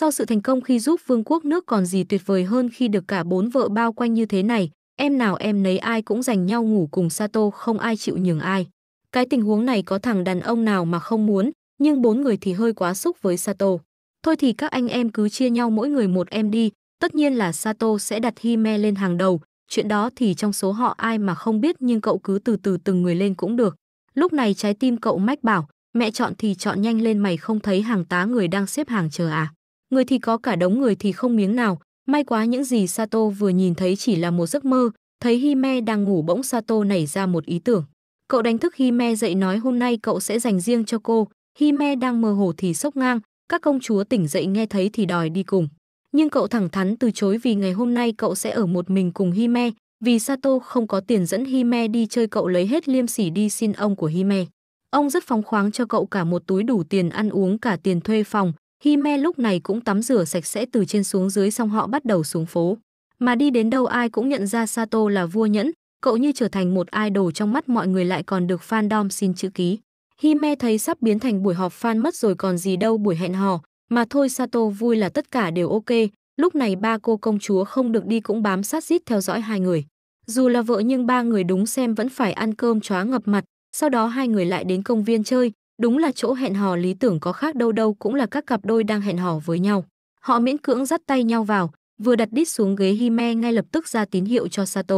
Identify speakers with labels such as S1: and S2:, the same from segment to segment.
S1: Sau sự thành công khi giúp vương quốc nước còn gì tuyệt vời hơn khi được cả bốn vợ bao quanh như thế này, em nào em nấy ai cũng dành nhau ngủ cùng Sato không ai chịu nhường ai. Cái tình huống này có thằng đàn ông nào mà không muốn, nhưng bốn người thì hơi quá xúc với Sato. Thôi thì các anh em cứ chia nhau mỗi người một em đi, tất nhiên là Sato sẽ đặt Hime lên hàng đầu, chuyện đó thì trong số họ ai mà không biết nhưng cậu cứ từ từ từng người lên cũng được. Lúc này trái tim cậu mách bảo, mẹ chọn thì chọn nhanh lên mày không thấy hàng tá người đang xếp hàng chờ à người thì có cả đống người thì không miếng nào. May quá những gì Sato vừa nhìn thấy chỉ là một giấc mơ, thấy Hime đang ngủ bỗng Sato nảy ra một ý tưởng. Cậu đánh thức Hime dậy nói hôm nay cậu sẽ dành riêng cho cô. Hime đang mơ hồ thì sốc ngang, các công chúa tỉnh dậy nghe thấy thì đòi đi cùng. Nhưng cậu thẳng thắn từ chối vì ngày hôm nay cậu sẽ ở một mình cùng Hime, vì Sato không có tiền dẫn Hime đi chơi cậu lấy hết liêm sỉ đi xin ông của Hime. Ông rất phóng khoáng cho cậu cả một túi đủ tiền ăn uống cả tiền thuê phòng, Hime lúc này cũng tắm rửa sạch sẽ từ trên xuống dưới xong họ bắt đầu xuống phố. Mà đi đến đâu ai cũng nhận ra Sato là vua nhẫn, cậu như trở thành một idol trong mắt mọi người lại còn được fandom xin chữ ký. Hime thấy sắp biến thành buổi họp fan mất rồi còn gì đâu buổi hẹn hò, mà thôi Sato vui là tất cả đều ok, lúc này ba cô công chúa không được đi cũng bám sát rít theo dõi hai người. Dù là vợ nhưng ba người đúng xem vẫn phải ăn cơm chóa ngập mặt, sau đó hai người lại đến công viên chơi, Đúng là chỗ hẹn hò lý tưởng có khác đâu đâu cũng là các cặp đôi đang hẹn hò với nhau. Họ miễn cưỡng dắt tay nhau vào, vừa đặt đít xuống ghế Hime ngay lập tức ra tín hiệu cho Sato.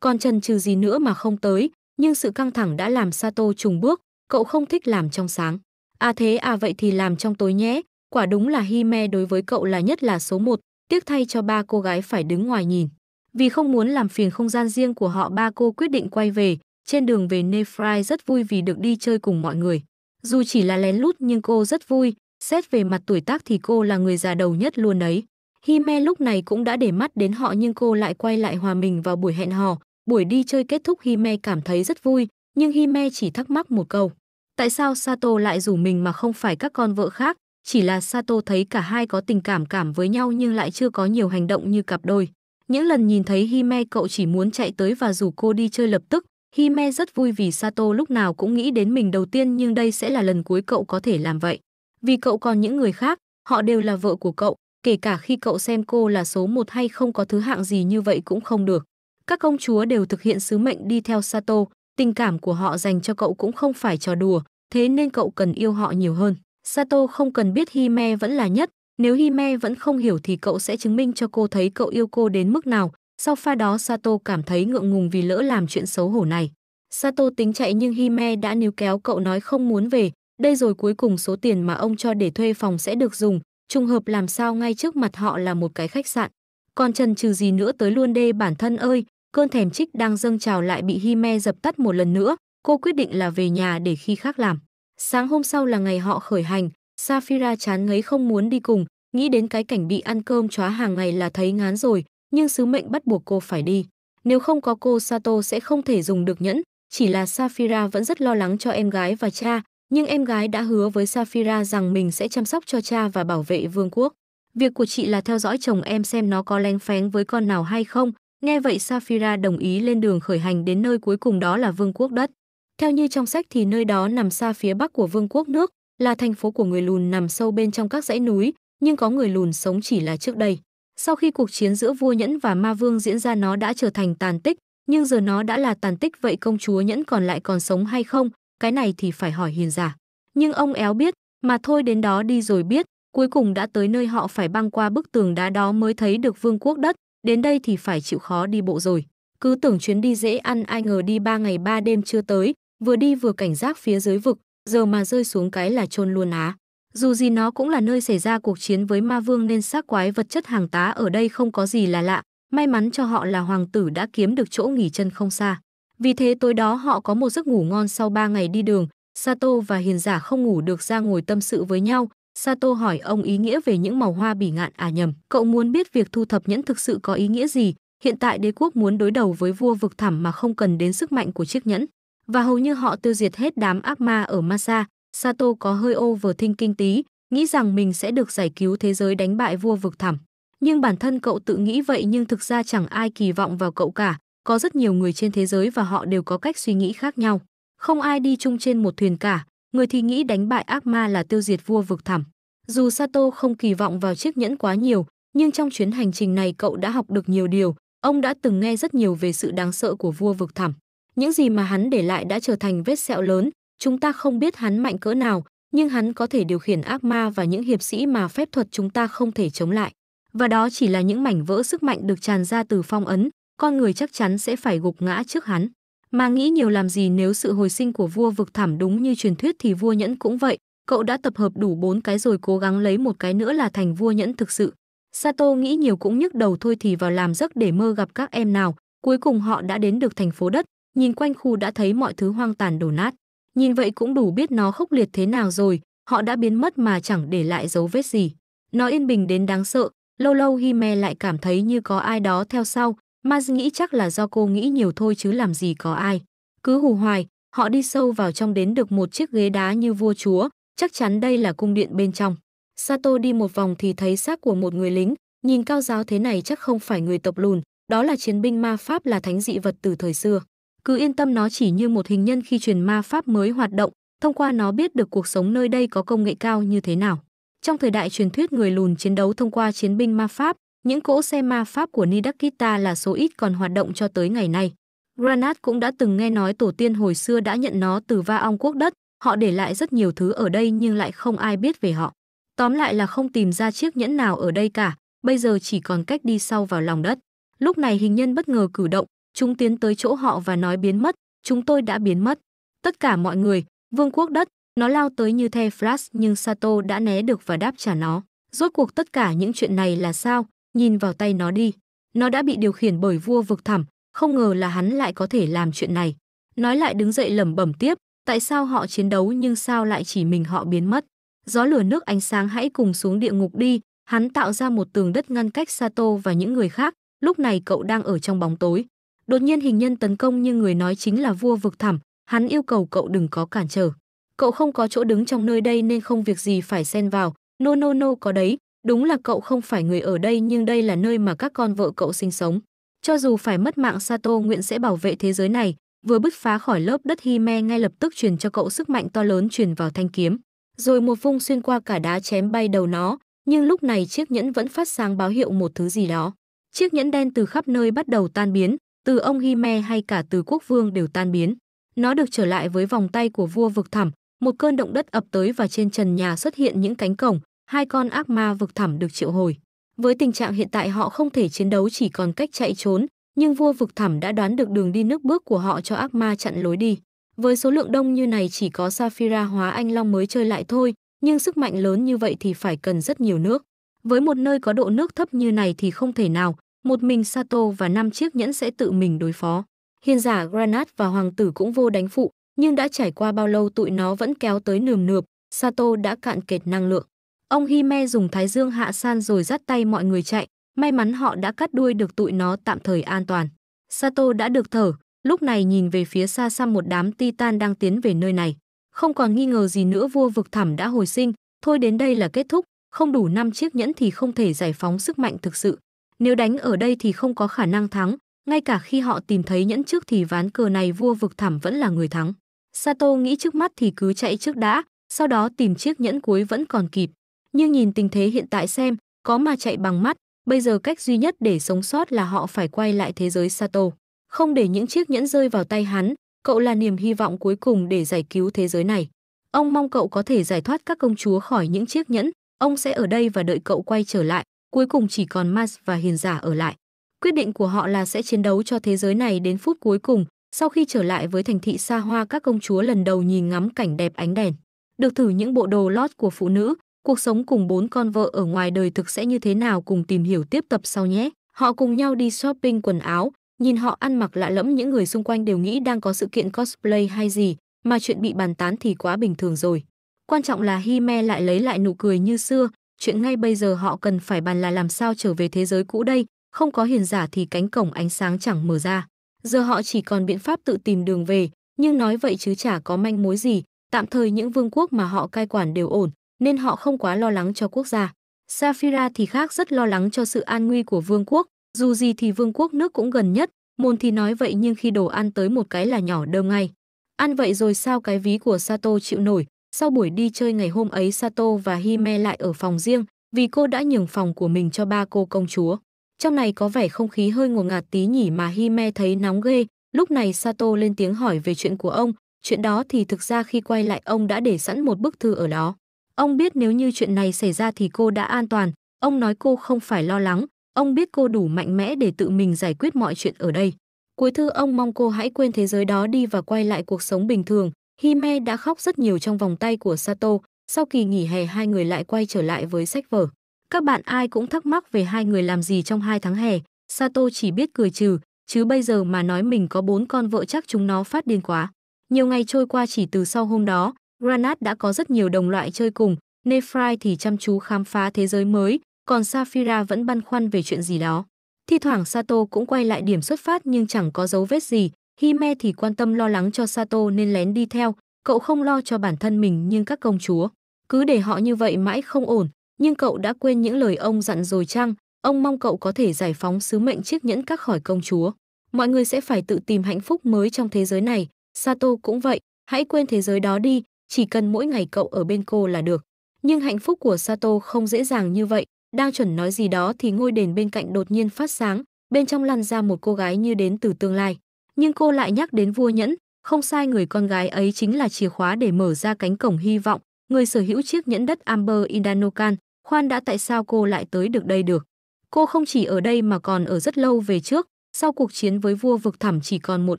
S1: Còn trần trừ gì nữa mà không tới, nhưng sự căng thẳng đã làm Sato trùng bước, cậu không thích làm trong sáng. À thế à vậy thì làm trong tối nhé, quả đúng là Hime đối với cậu là nhất là số một, tiếc thay cho ba cô gái phải đứng ngoài nhìn. Vì không muốn làm phiền không gian riêng của họ ba cô quyết định quay về, trên đường về Nefrai rất vui vì được đi chơi cùng mọi người. Dù chỉ là lén lút nhưng cô rất vui, xét về mặt tuổi tác thì cô là người già đầu nhất luôn đấy. Hime lúc này cũng đã để mắt đến họ nhưng cô lại quay lại hòa mình vào buổi hẹn hò. Buổi đi chơi kết thúc Hime cảm thấy rất vui, nhưng Hime chỉ thắc mắc một câu. Tại sao Sato lại rủ mình mà không phải các con vợ khác? Chỉ là Sato thấy cả hai có tình cảm cảm với nhau nhưng lại chưa có nhiều hành động như cặp đôi. Những lần nhìn thấy Hime cậu chỉ muốn chạy tới và rủ cô đi chơi lập tức, Hime rất vui vì Sato lúc nào cũng nghĩ đến mình đầu tiên nhưng đây sẽ là lần cuối cậu có thể làm vậy. Vì cậu còn những người khác, họ đều là vợ của cậu, kể cả khi cậu xem cô là số một hay không có thứ hạng gì như vậy cũng không được. Các công chúa đều thực hiện sứ mệnh đi theo Sato, tình cảm của họ dành cho cậu cũng không phải trò đùa, thế nên cậu cần yêu họ nhiều hơn. Sato không cần biết Hime vẫn là nhất, nếu Hime vẫn không hiểu thì cậu sẽ chứng minh cho cô thấy cậu yêu cô đến mức nào, sau pha đó Sato cảm thấy ngượng ngùng vì lỡ làm chuyện xấu hổ này. Sato tính chạy nhưng Hime đã níu kéo cậu nói không muốn về, đây rồi cuối cùng số tiền mà ông cho để thuê phòng sẽ được dùng, trùng hợp làm sao ngay trước mặt họ là một cái khách sạn. Còn trần trừ gì nữa tới luôn đê bản thân ơi, cơn thèm trích đang dâng trào lại bị Hime dập tắt một lần nữa, cô quyết định là về nhà để khi khác làm. Sáng hôm sau là ngày họ khởi hành, Safira chán ngấy không muốn đi cùng, nghĩ đến cái cảnh bị ăn cơm chóa hàng ngày là thấy ngán rồi, nhưng sứ mệnh bắt buộc cô phải đi. Nếu không có cô Sato sẽ không thể dùng được nhẫn, chỉ là Safira vẫn rất lo lắng cho em gái và cha, nhưng em gái đã hứa với Safira rằng mình sẽ chăm sóc cho cha và bảo vệ vương quốc. Việc của chị là theo dõi chồng em xem nó có lén phén với con nào hay không. Nghe vậy Safira đồng ý lên đường khởi hành đến nơi cuối cùng đó là vương quốc đất. Theo như trong sách thì nơi đó nằm xa phía bắc của vương quốc nước, là thành phố của người lùn nằm sâu bên trong các dãy núi, nhưng có người lùn sống chỉ là trước đây. Sau khi cuộc chiến giữa vua Nhẫn và Ma Vương diễn ra nó đã trở thành tàn tích, nhưng giờ nó đã là tàn tích vậy công chúa Nhẫn còn lại còn sống hay không, cái này thì phải hỏi hiền giả. Nhưng ông éo biết, mà thôi đến đó đi rồi biết, cuối cùng đã tới nơi họ phải băng qua bức tường đá đó mới thấy được vương quốc đất, đến đây thì phải chịu khó đi bộ rồi. Cứ tưởng chuyến đi dễ ăn ai ngờ đi ba ngày ba đêm chưa tới, vừa đi vừa cảnh giác phía dưới vực, giờ mà rơi xuống cái là chôn luôn á. Dù gì nó cũng là nơi xảy ra cuộc chiến với ma vương nên xác quái vật chất hàng tá ở đây không có gì là lạ, may mắn cho họ là hoàng tử đã kiếm được chỗ nghỉ chân không xa. Vì thế tối đó họ có một giấc ngủ ngon sau 3 ngày đi đường, Sato và hiền giả không ngủ được ra ngồi tâm sự với nhau, Sato hỏi ông ý nghĩa về những màu hoa bỉ ngạn à nhầm. Cậu muốn biết việc thu thập nhẫn thực sự có ý nghĩa gì, hiện tại đế quốc muốn đối đầu với vua vực thẳm mà không cần đến sức mạnh của chiếc nhẫn. Và hầu như họ tiêu diệt hết đám ác ma ở Masa, Sato có hơi overthinking tí, nghĩ rằng mình sẽ được giải cứu thế giới đánh bại vua vực thẳm. Nhưng bản thân cậu tự nghĩ vậy nhưng thực ra chẳng ai kỳ vọng vào cậu cả, có rất nhiều người trên thế giới và họ đều có cách suy nghĩ khác nhau. Không ai đi chung trên một thuyền cả, người thì nghĩ đánh bại ác ma là tiêu diệt vua vực thẳm. Dù Sato không kỳ vọng vào chiếc nhẫn quá nhiều, nhưng trong chuyến hành trình này cậu đã học được nhiều điều, ông đã từng nghe rất nhiều về sự đáng sợ của vua vực thẳm. Những gì mà hắn để lại đã trở thành vết sẹo lớn, Chúng ta không biết hắn mạnh cỡ nào, nhưng hắn có thể điều khiển ác ma và những hiệp sĩ mà phép thuật chúng ta không thể chống lại. Và đó chỉ là những mảnh vỡ sức mạnh được tràn ra từ phong ấn, con người chắc chắn sẽ phải gục ngã trước hắn. Mà nghĩ nhiều làm gì nếu sự hồi sinh của vua vực thảm đúng như truyền thuyết thì vua nhẫn cũng vậy, cậu đã tập hợp đủ bốn cái rồi cố gắng lấy một cái nữa là thành vua nhẫn thực sự. Sato nghĩ nhiều cũng nhức đầu thôi thì vào làm giấc để mơ gặp các em nào, cuối cùng họ đã đến được thành phố đất, nhìn quanh khu đã thấy mọi thứ hoang tàn đổ nát. Nhìn vậy cũng đủ biết nó khốc liệt thế nào rồi, họ đã biến mất mà chẳng để lại dấu vết gì. Nó yên bình đến đáng sợ, lâu lâu Hime lại cảm thấy như có ai đó theo sau, Maz nghĩ chắc là do cô nghĩ nhiều thôi chứ làm gì có ai. Cứ hù hoài, họ đi sâu vào trong đến được một chiếc ghế đá như vua chúa, chắc chắn đây là cung điện bên trong. Sato đi một vòng thì thấy xác của một người lính, nhìn cao giáo thế này chắc không phải người tộc lùn, đó là chiến binh ma Pháp là thánh dị vật từ thời xưa cứ yên tâm nó chỉ như một hình nhân khi truyền ma pháp mới hoạt động, thông qua nó biết được cuộc sống nơi đây có công nghệ cao như thế nào. Trong thời đại truyền thuyết người lùn chiến đấu thông qua chiến binh ma pháp, những cỗ xe ma pháp của Nidakita là số ít còn hoạt động cho tới ngày nay. Granat cũng đã từng nghe nói tổ tiên hồi xưa đã nhận nó từ va ong quốc đất, họ để lại rất nhiều thứ ở đây nhưng lại không ai biết về họ. Tóm lại là không tìm ra chiếc nhẫn nào ở đây cả, bây giờ chỉ còn cách đi sâu vào lòng đất. Lúc này hình nhân bất ngờ cử động, chúng tiến tới chỗ họ và nói biến mất, chúng tôi đã biến mất. Tất cả mọi người, vương quốc đất, nó lao tới như the flash nhưng Sato đã né được và đáp trả nó. Rốt cuộc tất cả những chuyện này là sao? Nhìn vào tay nó đi. Nó đã bị điều khiển bởi vua vực thẳm, không ngờ là hắn lại có thể làm chuyện này. Nói lại đứng dậy lẩm bẩm tiếp, tại sao họ chiến đấu nhưng sao lại chỉ mình họ biến mất? Gió lửa nước ánh sáng hãy cùng xuống địa ngục đi, hắn tạo ra một tường đất ngăn cách Sato và những người khác, lúc này cậu đang ở trong bóng tối. Đột nhiên hình nhân tấn công nhưng người nói chính là vua vực thẳm, hắn yêu cầu cậu đừng có cản trở. Cậu không có chỗ đứng trong nơi đây nên không việc gì phải xen vào, Nô nô nô có đấy, đúng là cậu không phải người ở đây nhưng đây là nơi mà các con vợ cậu sinh sống. Cho dù phải mất mạng Sato nguyện sẽ bảo vệ thế giới này, vừa bứt phá khỏi lớp đất hi Hime ngay lập tức truyền cho cậu sức mạnh to lớn truyền vào thanh kiếm, rồi một vung xuyên qua cả đá chém bay đầu nó, nhưng lúc này chiếc nhẫn vẫn phát sáng báo hiệu một thứ gì đó. Chiếc nhẫn đen từ khắp nơi bắt đầu tan biến, từ ông Hime hay cả từ quốc vương đều tan biến. Nó được trở lại với vòng tay của vua vực thẳm, một cơn động đất ập tới và trên trần nhà xuất hiện những cánh cổng, hai con ác ma vực thẳm được triệu hồi. Với tình trạng hiện tại họ không thể chiến đấu chỉ còn cách chạy trốn, nhưng vua vực thẳm đã đoán được đường đi nước bước của họ cho ác ma chặn lối đi. Với số lượng đông như này chỉ có Safira hóa anh long mới chơi lại thôi, nhưng sức mạnh lớn như vậy thì phải cần rất nhiều nước. Với một nơi có độ nước thấp như này thì không thể nào, một mình Sato và năm chiếc nhẫn sẽ tự mình đối phó. Hiền giả Granat và hoàng tử cũng vô đánh phụ, nhưng đã trải qua bao lâu tụi nó vẫn kéo tới nườm nượp, Sato đã cạn kiệt năng lượng. Ông Hime dùng thái dương hạ san rồi dắt tay mọi người chạy, may mắn họ đã cắt đuôi được tụi nó tạm thời an toàn. Sato đã được thở, lúc này nhìn về phía xa xăm một đám titan đang tiến về nơi này. Không còn nghi ngờ gì nữa vua vực thẳm đã hồi sinh, thôi đến đây là kết thúc, không đủ năm chiếc nhẫn thì không thể giải phóng sức mạnh thực sự. Nếu đánh ở đây thì không có khả năng thắng, ngay cả khi họ tìm thấy nhẫn trước thì ván cờ này vua vực thẳm vẫn là người thắng. Sato nghĩ trước mắt thì cứ chạy trước đã, sau đó tìm chiếc nhẫn cuối vẫn còn kịp. Nhưng nhìn tình thế hiện tại xem, có mà chạy bằng mắt, bây giờ cách duy nhất để sống sót là họ phải quay lại thế giới Sato. Không để những chiếc nhẫn rơi vào tay hắn, cậu là niềm hy vọng cuối cùng để giải cứu thế giới này. Ông mong cậu có thể giải thoát các công chúa khỏi những chiếc nhẫn, ông sẽ ở đây và đợi cậu quay trở lại cuối cùng chỉ còn Mars và hiền giả ở lại. Quyết định của họ là sẽ chiến đấu cho thế giới này đến phút cuối cùng, sau khi trở lại với thành thị xa hoa các công chúa lần đầu nhìn ngắm cảnh đẹp ánh đèn. Được thử những bộ đồ lót của phụ nữ, cuộc sống cùng bốn con vợ ở ngoài đời thực sẽ như thế nào cùng tìm hiểu tiếp tập sau nhé. Họ cùng nhau đi shopping quần áo, nhìn họ ăn mặc lạ lẫm những người xung quanh đều nghĩ đang có sự kiện cosplay hay gì, mà chuyện bị bàn tán thì quá bình thường rồi. Quan trọng là Hime lại lấy lại nụ cười như xưa, chuyện ngay bây giờ họ cần phải bàn là làm sao trở về thế giới cũ đây, không có hiền giả thì cánh cổng ánh sáng chẳng mở ra. Giờ họ chỉ còn biện pháp tự tìm đường về, nhưng nói vậy chứ chả có manh mối gì, tạm thời những vương quốc mà họ cai quản đều ổn, nên họ không quá lo lắng cho quốc gia. Safira thì khác rất lo lắng cho sự an nguy của vương quốc, dù gì thì vương quốc nước cũng gần nhất, môn thì nói vậy nhưng khi đồ ăn tới một cái là nhỏ đơm ngay. Ăn vậy rồi sao cái ví của Sato chịu nổi, sau buổi đi chơi ngày hôm ấy Sato và Hime lại ở phòng riêng vì cô đã nhường phòng của mình cho ba cô công chúa. Trong này có vẻ không khí hơi ngột ngạt tí nhỉ mà Hime thấy nóng ghê. Lúc này Sato lên tiếng hỏi về chuyện của ông. Chuyện đó thì thực ra khi quay lại ông đã để sẵn một bức thư ở đó. Ông biết nếu như chuyện này xảy ra thì cô đã an toàn. Ông nói cô không phải lo lắng. Ông biết cô đủ mạnh mẽ để tự mình giải quyết mọi chuyện ở đây. Cuối thư ông mong cô hãy quên thế giới đó đi và quay lại cuộc sống bình thường. Hime đã khóc rất nhiều trong vòng tay của Sato, sau kỳ nghỉ hè hai người lại quay trở lại với sách vở. Các bạn ai cũng thắc mắc về hai người làm gì trong hai tháng hè, Sato chỉ biết cười trừ, chứ bây giờ mà nói mình có bốn con vợ chắc chúng nó phát điên quá. Nhiều ngày trôi qua chỉ từ sau hôm đó, Granat đã có rất nhiều đồng loại chơi cùng, Nefrai thì chăm chú khám phá thế giới mới, còn Safira vẫn băn khoăn về chuyện gì đó. Thi thoảng Sato cũng quay lại điểm xuất phát nhưng chẳng có dấu vết gì, Hime thì quan tâm lo lắng cho Sato nên lén đi theo, cậu không lo cho bản thân mình nhưng các công chúa. Cứ để họ như vậy mãi không ổn, nhưng cậu đã quên những lời ông dặn rồi chăng? Ông mong cậu có thể giải phóng sứ mệnh chiếc nhẫn các khỏi công chúa. Mọi người sẽ phải tự tìm hạnh phúc mới trong thế giới này, Sato cũng vậy, hãy quên thế giới đó đi, chỉ cần mỗi ngày cậu ở bên cô là được. Nhưng hạnh phúc của Sato không dễ dàng như vậy, đang chuẩn nói gì đó thì ngôi đền bên cạnh đột nhiên phát sáng, bên trong lăn ra một cô gái như đến từ tương lai nhưng cô lại nhắc đến vua nhẫn, không sai người con gái ấy chính là chìa khóa để mở ra cánh cổng hy vọng, người sở hữu chiếc nhẫn đất Amber Indanokan, khoan đã tại sao cô lại tới được đây được. Cô không chỉ ở đây mà còn ở rất lâu về trước, sau cuộc chiến với vua vực thẳm chỉ còn một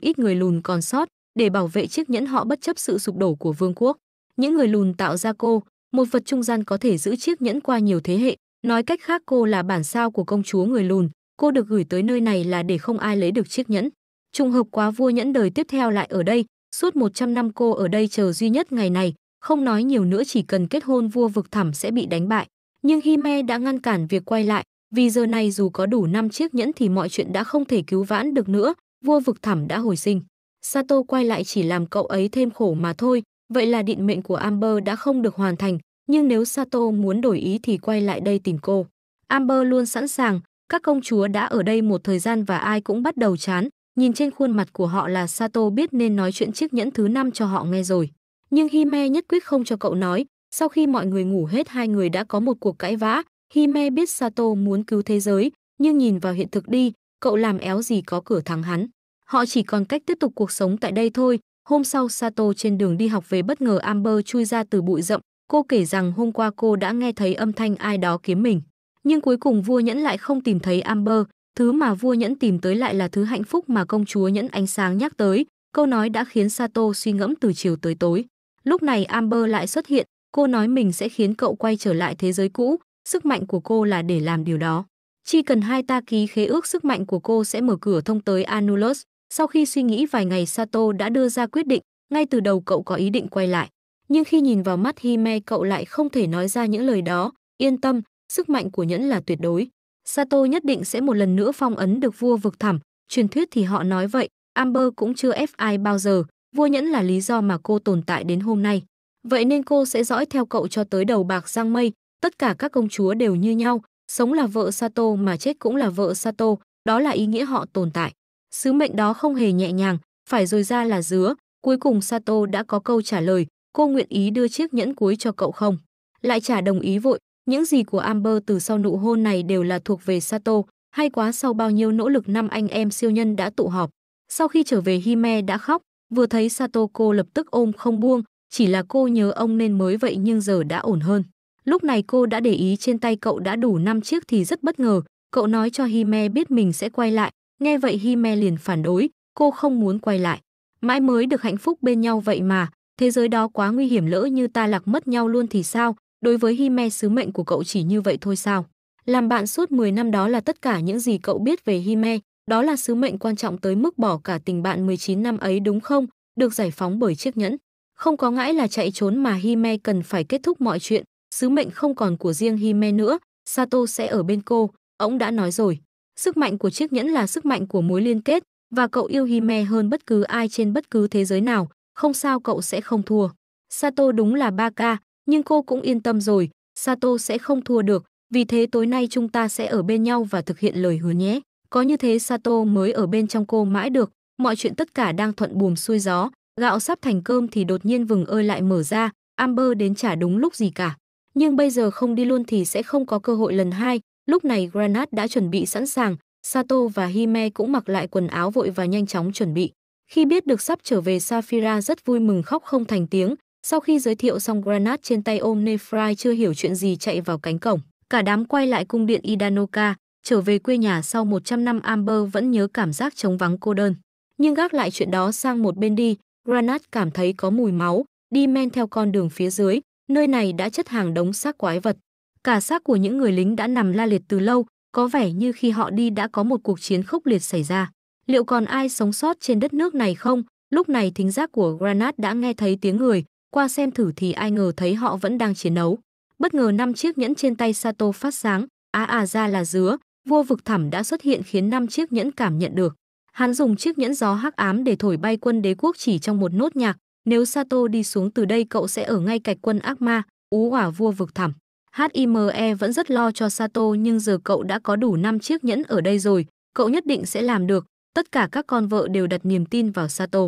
S1: ít người lùn còn sót, để bảo vệ chiếc nhẫn họ bất chấp sự sụp đổ của vương quốc. Những người lùn tạo ra cô, một vật trung gian có thể giữ chiếc nhẫn qua nhiều thế hệ, nói cách khác cô là bản sao của công chúa người lùn, cô được gửi tới nơi này là để không ai lấy được chiếc nhẫn. Trùng hợp quá vua nhẫn đời tiếp theo lại ở đây, suốt 100 năm cô ở đây chờ duy nhất ngày này, không nói nhiều nữa chỉ cần kết hôn vua vực thẳm sẽ bị đánh bại. Nhưng Hime đã ngăn cản việc quay lại, vì giờ này dù có đủ năm chiếc nhẫn thì mọi chuyện đã không thể cứu vãn được nữa, vua vực thẳm đã hồi sinh. Sato quay lại chỉ làm cậu ấy thêm khổ mà thôi, vậy là định mệnh của Amber đã không được hoàn thành, nhưng nếu Sato muốn đổi ý thì quay lại đây tìm cô. Amber luôn sẵn sàng, các công chúa đã ở đây một thời gian và ai cũng bắt đầu chán, Nhìn trên khuôn mặt của họ là Sato biết nên nói chuyện chiếc nhẫn thứ năm cho họ nghe rồi. Nhưng Hime nhất quyết không cho cậu nói. Sau khi mọi người ngủ hết hai người đã có một cuộc cãi vã. Hime biết Sato muốn cứu thế giới, nhưng nhìn vào hiện thực đi, cậu làm éo gì có cửa thắng hắn. Họ chỉ còn cách tiếp tục cuộc sống tại đây thôi. Hôm sau Sato trên đường đi học về bất ngờ Amber chui ra từ bụi rậm. Cô kể rằng hôm qua cô đã nghe thấy âm thanh ai đó kiếm mình. Nhưng cuối cùng vua nhẫn lại không tìm thấy Amber, Thứ mà vua nhẫn tìm tới lại là thứ hạnh phúc mà công chúa nhẫn ánh sáng nhắc tới, câu nói đã khiến Sato suy ngẫm từ chiều tới tối. Lúc này Amber lại xuất hiện, cô nói mình sẽ khiến cậu quay trở lại thế giới cũ, sức mạnh của cô là để làm điều đó. Chỉ cần hai ta ký khế ước sức mạnh của cô sẽ mở cửa thông tới Anulus. Sau khi suy nghĩ vài ngày Sato đã đưa ra quyết định, ngay từ đầu cậu có ý định quay lại. Nhưng khi nhìn vào mắt Hime cậu lại không thể nói ra những lời đó, yên tâm, sức mạnh của nhẫn là tuyệt đối. Sato nhất định sẽ một lần nữa phong ấn được vua vực thẳm, truyền thuyết thì họ nói vậy, Amber cũng chưa ép ai bao giờ, vua nhẫn là lý do mà cô tồn tại đến hôm nay. Vậy nên cô sẽ dõi theo cậu cho tới đầu bạc giang mây, tất cả các công chúa đều như nhau, sống là vợ Sato mà chết cũng là vợ Sato, đó là ý nghĩa họ tồn tại. Sứ mệnh đó không hề nhẹ nhàng, phải rồi ra là dứa, cuối cùng Sato đã có câu trả lời, cô nguyện ý đưa chiếc nhẫn cuối cho cậu không? Lại trả đồng ý vội, những gì của Amber từ sau nụ hôn này đều là thuộc về Sato, hay quá sau bao nhiêu nỗ lực năm anh em siêu nhân đã tụ họp. Sau khi trở về Hime đã khóc, vừa thấy Sato cô lập tức ôm không buông, chỉ là cô nhớ ông nên mới vậy nhưng giờ đã ổn hơn. Lúc này cô đã để ý trên tay cậu đã đủ 5 chiếc thì rất bất ngờ, cậu nói cho Hime biết mình sẽ quay lại, nghe vậy Hime liền phản đối, cô không muốn quay lại. Mãi mới được hạnh phúc bên nhau vậy mà, thế giới đó quá nguy hiểm lỡ như ta lạc mất nhau luôn thì sao, Đối với Hime sứ mệnh của cậu chỉ như vậy thôi sao? Làm bạn suốt 10 năm đó là tất cả những gì cậu biết về Hime, đó là sứ mệnh quan trọng tới mức bỏ cả tình bạn 19 năm ấy đúng không? Được giải phóng bởi chiếc nhẫn. Không có ngãi là chạy trốn mà Hime cần phải kết thúc mọi chuyện, sứ mệnh không còn của riêng Hime nữa, Sato sẽ ở bên cô, ông đã nói rồi. Sức mạnh của chiếc nhẫn là sức mạnh của mối liên kết, và cậu yêu Hime hơn bất cứ ai trên bất cứ thế giới nào, không sao cậu sẽ không thua. Sato đúng là ba ca, nhưng cô cũng yên tâm rồi, Sato sẽ không thua được, vì thế tối nay chúng ta sẽ ở bên nhau và thực hiện lời hứa nhé. Có như thế Sato mới ở bên trong cô mãi được, mọi chuyện tất cả đang thuận buồm xuôi gió, gạo sắp thành cơm thì đột nhiên vừng ơi lại mở ra, Amber đến trả đúng lúc gì cả. Nhưng bây giờ không đi luôn thì sẽ không có cơ hội lần hai, lúc này Granat đã chuẩn bị sẵn sàng, Sato và Hime cũng mặc lại quần áo vội và nhanh chóng chuẩn bị. Khi biết được sắp trở về Safira rất vui mừng khóc không thành tiếng, sau khi giới thiệu xong Granat trên tay ôm Nefrai chưa hiểu chuyện gì chạy vào cánh cổng. Cả đám quay lại cung điện Idanoka, trở về quê nhà sau 100 năm Amber vẫn nhớ cảm giác trống vắng cô đơn. Nhưng gác lại chuyện đó sang một bên đi, Granat cảm thấy có mùi máu, đi men theo con đường phía dưới, nơi này đã chất hàng đống xác quái vật. Cả xác của những người lính đã nằm la liệt từ lâu, có vẻ như khi họ đi đã có một cuộc chiến khốc liệt xảy ra. Liệu còn ai sống sót trên đất nước này không? Lúc này thính giác của Granat đã nghe thấy tiếng người, qua xem thử thì ai ngờ thấy họ vẫn đang chiến đấu. Bất ngờ năm chiếc nhẫn trên tay Sato phát sáng, á à, à ra là dứa, vua vực thẳm đã xuất hiện khiến năm chiếc nhẫn cảm nhận được. Hắn dùng chiếc nhẫn gió hắc ám để thổi bay quân đế quốc chỉ trong một nốt nhạc, nếu Sato đi xuống từ đây cậu sẽ ở ngay cạnh quân ác ma, ú hỏa vua vực thẳm. HIME vẫn rất lo cho Sato nhưng giờ cậu đã có đủ năm chiếc nhẫn ở đây rồi, cậu nhất định sẽ làm được, tất cả các con vợ đều đặt niềm tin vào Sato.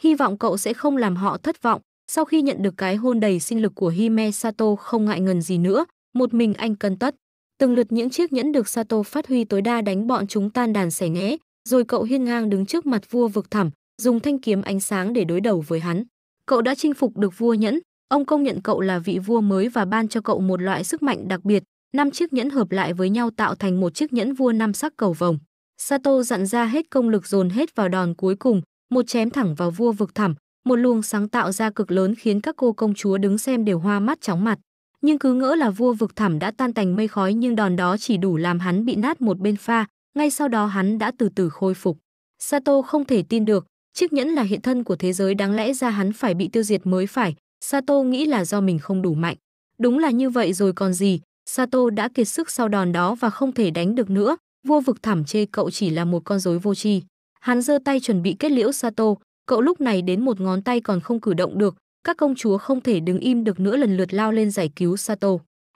S1: Hy vọng cậu sẽ không làm họ thất vọng, sau khi nhận được cái hôn đầy sinh lực của Hime Sato không ngại ngần gì nữa, một mình anh cân tất. Từng lượt những chiếc nhẫn được Sato phát huy tối đa đánh bọn chúng tan đàn xẻ nghẽ, rồi cậu hiên ngang đứng trước mặt vua vực thẳm, dùng thanh kiếm ánh sáng để đối đầu với hắn. Cậu đã chinh phục được vua nhẫn, ông công nhận cậu là vị vua mới và ban cho cậu một loại sức mạnh đặc biệt, năm chiếc nhẫn hợp lại với nhau tạo thành một chiếc nhẫn vua năm sắc cầu vồng. Sato dặn ra hết công lực dồn hết vào đòn cuối cùng, một chém thẳng vào vua vực thẳm, một luồng sáng tạo ra cực lớn khiến các cô công chúa đứng xem đều hoa mắt chóng mặt. Nhưng cứ ngỡ là vua vực thẳm đã tan tành mây khói nhưng đòn đó chỉ đủ làm hắn bị nát một bên pha, ngay sau đó hắn đã từ từ khôi phục. Sato không thể tin được, chiếc nhẫn là hiện thân của thế giới đáng lẽ ra hắn phải bị tiêu diệt mới phải, Sato nghĩ là do mình không đủ mạnh. Đúng là như vậy rồi còn gì, Sato đã kiệt sức sau đòn đó và không thể đánh được nữa, vua vực thẳm chê cậu chỉ là một con rối vô tri. Hắn giơ tay chuẩn bị kết liễu Sato, Cậu lúc này đến một ngón tay còn không cử động được, các công chúa không thể đứng im được nữa lần lượt lao lên giải cứu Sato.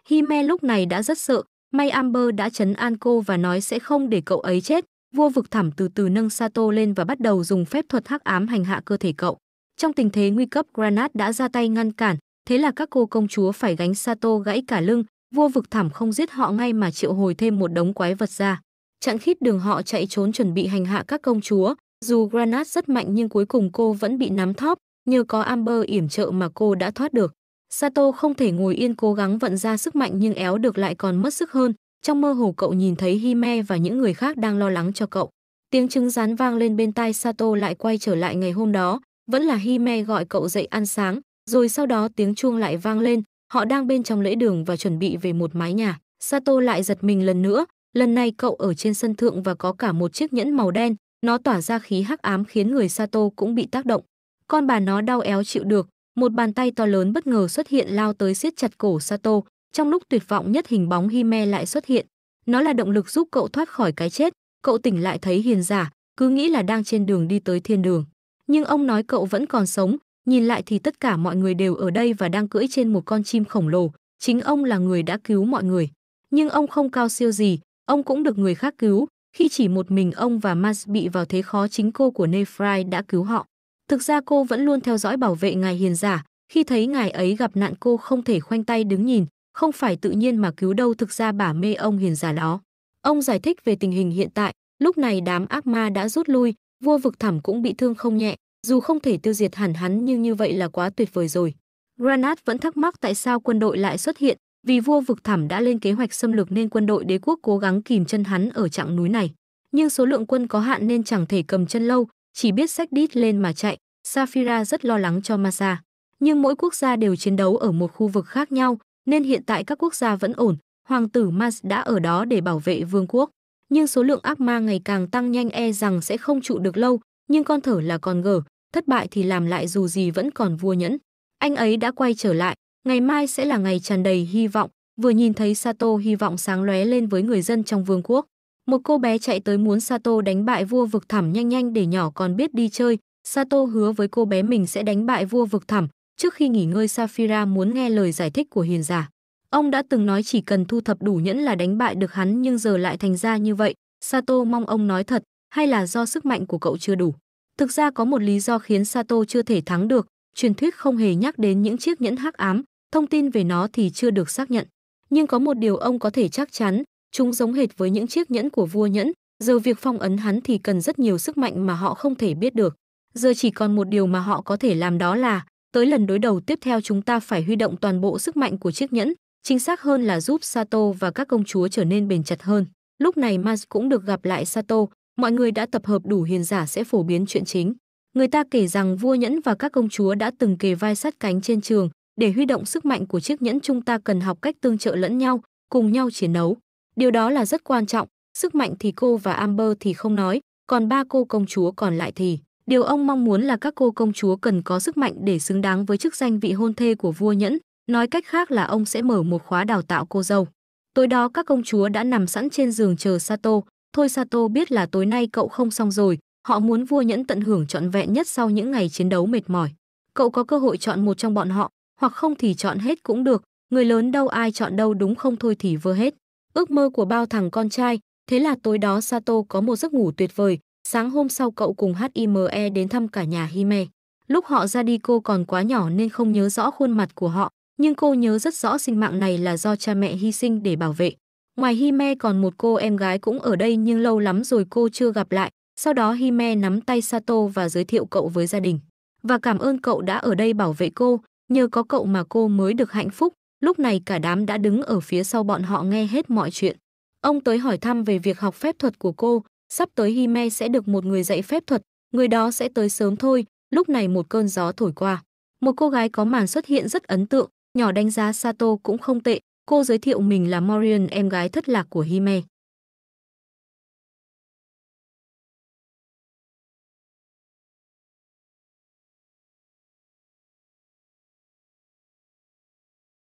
S1: Hime lúc này đã rất sợ, may Amber đã chấn an cô và nói sẽ không để cậu ấy chết. Vua vực thẳm từ từ nâng Sato lên và bắt đầu dùng phép thuật hắc ám hành hạ cơ thể cậu. Trong tình thế nguy cấp, Granat đã ra tay ngăn cản, thế là các cô công chúa phải gánh Sato gãy cả lưng, vua vực thẳm không giết họ ngay mà triệu hồi thêm một đống quái vật ra. Chặn khít đường họ chạy trốn chuẩn bị hành hạ các công chúa, dù Granat rất mạnh nhưng cuối cùng cô vẫn bị nắm thóp, nhờ có Amber yểm trợ mà cô đã thoát được. Sato không thể ngồi yên cố gắng vận ra sức mạnh nhưng éo được lại còn mất sức hơn. Trong mơ hồ cậu nhìn thấy Hime và những người khác đang lo lắng cho cậu. Tiếng trứng rán vang lên bên tai Sato lại quay trở lại ngày hôm đó. Vẫn là Hime gọi cậu dậy ăn sáng, rồi sau đó tiếng chuông lại vang lên. Họ đang bên trong lễ đường và chuẩn bị về một mái nhà. Sato lại giật mình lần nữa. Lần này cậu ở trên sân thượng và có cả một chiếc nhẫn màu đen, nó tỏa ra khí hắc ám khiến người Sato cũng bị tác động. Con bà nó đau éo chịu được, một bàn tay to lớn bất ngờ xuất hiện lao tới siết chặt cổ Sato, trong lúc tuyệt vọng nhất hình bóng Hime lại xuất hiện. Nó là động lực giúp cậu thoát khỏi cái chết, cậu tỉnh lại thấy hiền giả, cứ nghĩ là đang trên đường đi tới thiên đường. Nhưng ông nói cậu vẫn còn sống, nhìn lại thì tất cả mọi người đều ở đây và đang cưỡi trên một con chim khổng lồ. Chính ông là người đã cứu mọi người. Nhưng ông không cao siêu gì, ông cũng được người khác cứu, khi chỉ một mình ông và Mars bị vào thế khó chính cô của Nefrai đã cứu họ. Thực ra cô vẫn luôn theo dõi bảo vệ ngài hiền giả, khi thấy ngài ấy gặp nạn cô không thể khoanh tay đứng nhìn, không phải tự nhiên mà cứu đâu thực ra bà mê ông hiền giả đó. Ông giải thích về tình hình hiện tại, lúc này đám ác ma đã rút lui, vua vực thẳm cũng bị thương không nhẹ, dù không thể tiêu diệt hẳn hắn nhưng như vậy là quá tuyệt vời rồi. Granat vẫn thắc mắc tại sao quân đội lại xuất hiện, vì vua vực thẳm đã lên kế hoạch xâm lược nên quân đội đế quốc cố gắng kìm chân hắn ở trạng núi này. Nhưng số lượng quân có hạn nên chẳng thể cầm chân lâu, chỉ biết sách đít lên mà chạy. Safira rất lo lắng cho Masa. Nhưng mỗi quốc gia đều chiến đấu ở một khu vực khác nhau, nên hiện tại các quốc gia vẫn ổn. Hoàng tử Mas đã ở đó để bảo vệ vương quốc. Nhưng số lượng ác ma ngày càng tăng nhanh e rằng sẽ không trụ được lâu, nhưng con thở là còn gở, thất bại thì làm lại dù gì vẫn còn vua nhẫn. Anh ấy đã quay trở lại, Ngày mai sẽ là ngày tràn đầy hy vọng, vừa nhìn thấy Sato hy vọng sáng lóe lên với người dân trong vương quốc. Một cô bé chạy tới muốn Sato đánh bại vua vực thẳm nhanh nhanh để nhỏ còn biết đi chơi. Sato hứa với cô bé mình sẽ đánh bại vua vực thẳm. Trước khi nghỉ ngơi Safira muốn nghe lời giải thích của hiền giả. Ông đã từng nói chỉ cần thu thập đủ nhẫn là đánh bại được hắn nhưng giờ lại thành ra như vậy. Sato mong ông nói thật, hay là do sức mạnh của cậu chưa đủ. Thực ra có một lý do khiến Sato chưa thể thắng được, truyền thuyết không hề nhắc đến những chiếc nhẫn hắc ám, thông tin về nó thì chưa được xác nhận. Nhưng có một điều ông có thể chắc chắn, chúng giống hệt với những chiếc nhẫn của vua nhẫn, giờ việc phong ấn hắn thì cần rất nhiều sức mạnh mà họ không thể biết được. Giờ chỉ còn một điều mà họ có thể làm đó là, tới lần đối đầu tiếp theo chúng ta phải huy động toàn bộ sức mạnh của chiếc nhẫn, chính xác hơn là giúp Sato và các công chúa trở nên bền chặt hơn. Lúc này Mas cũng được gặp lại Sato, mọi người đã tập hợp đủ hiền giả sẽ phổ biến chuyện chính. Người ta kể rằng vua nhẫn và các công chúa đã từng kề vai sát cánh trên trường, để huy động sức mạnh của chiếc nhẫn chúng ta cần học cách tương trợ lẫn nhau, cùng nhau chiến đấu. Điều đó là rất quan trọng, sức mạnh thì cô và Amber thì không nói, còn ba cô công chúa còn lại thì. Điều ông mong muốn là các cô công chúa cần có sức mạnh để xứng đáng với chức danh vị hôn thê của vua nhẫn, nói cách khác là ông sẽ mở một khóa đào tạo cô dâu. Tối đó các công chúa đã nằm sẵn trên giường chờ Sato, thôi Sato biết là tối nay cậu không xong rồi, họ muốn vua nhẫn tận hưởng trọn vẹn nhất sau những ngày chiến đấu mệt mỏi. Cậu có cơ hội chọn một trong bọn họ, hoặc không thì chọn hết cũng được, người lớn đâu ai chọn đâu đúng không thôi thì vơ hết. Ước mơ của bao thằng con trai, thế là tối đó Sato có một giấc ngủ tuyệt vời, sáng hôm sau cậu cùng HIME đến thăm cả nhà Hime. Lúc họ ra đi cô còn quá nhỏ nên không nhớ rõ khuôn mặt của họ, nhưng cô nhớ rất rõ sinh mạng này là do cha mẹ hy sinh để bảo vệ. Ngoài Hime còn một cô em gái cũng ở đây nhưng lâu lắm rồi cô chưa gặp lại. Sau đó Hime nắm tay Sato và giới thiệu cậu với gia đình. Và cảm ơn cậu đã ở đây bảo vệ cô, nhờ có cậu mà cô mới được hạnh phúc. Lúc này cả đám đã đứng ở phía sau bọn họ nghe hết mọi chuyện. Ông tới hỏi thăm về việc học phép thuật của cô, sắp tới Hime sẽ được một người dạy phép thuật, người đó sẽ tới sớm thôi, lúc này một cơn gió thổi qua. Một cô gái có màn xuất hiện rất ấn tượng, nhỏ đánh giá Sato cũng không tệ, cô giới thiệu mình là Morion em gái thất lạc của Hime.